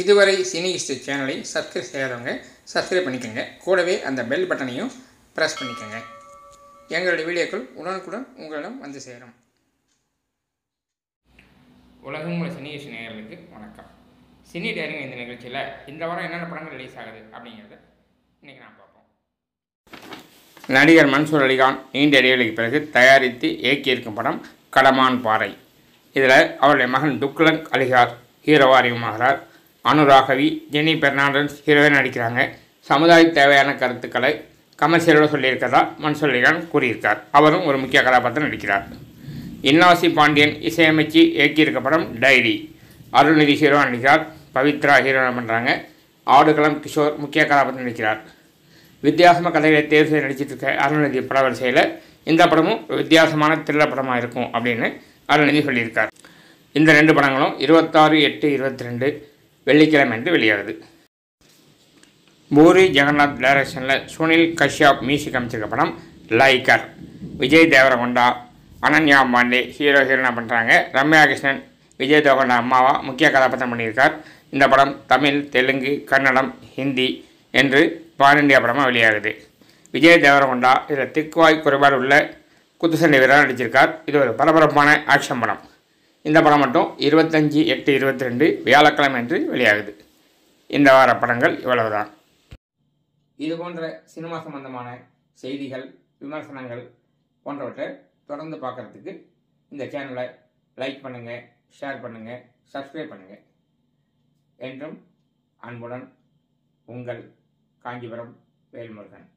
இதுவரை cine history சேனலை subscribe செய்யாதவங்க சப்ஸ்கிரைப் பண்ணிக்கோங்க கூடவே அந்த பெல் பட்டனையும் ப்ரெஸ் பண்ணிக்கோங்க எங்களுடைய வீடியோக்கள் உடனுக்குடன் உங்களிடம் வந்து சேரும் உலகம் உள்ள சினி ஹிஸ்டரி நேயர்களுக்கு வணக்கம் சினி டேரிங் இந்த நிகழ்ச்சியில் இந்த வாரம் என்னென்ன படங்கள் ரிலீஸ் ஆகுது அப்படிங்கிறத இன்றைக்கி நான் பார்ப்போம் நடிகர் மன்சூர் அலிகான் நீண்ட இடைவெளிக்கு பிறகு தயாரித்து இயக்கியிருக்கும் படம் கடமான் பாறை இதில் அவருடைய மகன் துக்லங் அலிகார் ஹீரோவாரியுமாகிறார் அனுராகவி ஜெனி பெர்னாண்டன்ஸ் ஹீரோயின் நடிக்கிறாங்க சமுதாய தேவையான கருத்துக்களை கமர்ஷியலோட சொல்லியிருக்கதா மன்சொல்லிகான் கூறியிருக்கார் அவரும் ஒரு முக்கிய கதாபாத்திரம் நடிக்கிறார் இன்னாசி பாண்டியன் இசையமைச்சு இயக்கியிருக்க படம் டைரி அருள்நிதி ஹீரோ நடிக்கிறார் பவித்ரா ஹீரோயின் பண்ணுறாங்க ஆடுகளம் கிஷோர் முக்கிய கதாபாத்திரம் நடிக்கிறார் வித்தியாசமாக கதைகளை தேர்வு செய்து நடிச்சிட்டு இருக்க அருள்நிதி பட வரிசையில் இந்த படமும் வித்தியாசமான திரில்லர் படமாக இருக்கும் அப்படின்னு அருள்நிதி சொல்லியிருக்கார் இந்த ரெண்டு படங்களும் இருபத்தாறு எட்டு இருபத்தி ரெண்டு வெள்ளிக்கிழமை என்று வெளியாகுது பூரி ஜெகநாத் டைரக்ஷனில் சுனில் கஷ்யப் மியூசிக் அமைச்சிருக்க படம் லைக்கர் விஜய் தேவரகொண்டா அனன்யா பாண்டே ஹீரோ ஹீரோனா பண்ணுறாங்க ரம்யா கிருஷ்ணன் விஜய் தேவரகொண்டா அம்மாவா முக்கிய கதாபாத்திரம் பண்ணியிருக்கார் இந்த படம் தமிழ் தெலுங்கு கன்னடம் ஹிந்தி என்று பான் படமாக வெளியாகுது விஜய் தேவரகொண்டா இதில் திக்குவாய் குறைபாடு உள்ள குத்துசண்டை வீரராக நடிச்சிருக்கார் இது ஒரு பரபரப்பான ஆக்ஷன் படம் இந்த படம் மட்டும் இருபத்தஞ்சி எட்டு இருபத்தி ரெண்டு வியாழக்கிழமை அன்று வெளியாகுது இந்த வார படங்கள் இவ்வளவுதான் இது போன்ற சினிமா சம்பந்தமான செய்திகள் விமர்சனங்கள் போன்றவற்றை தொடர்ந்து பார்க்குறதுக்கு இந்த சேனலை லைக் பண்ணுங்கள் ஷேர் பண்ணுங்கள் சப்ஸ்கிரைப் பண்ணுங்கள் என்றும் அன்புடன் உங்கள் காஞ்சிபுரம் வேல்முருகன்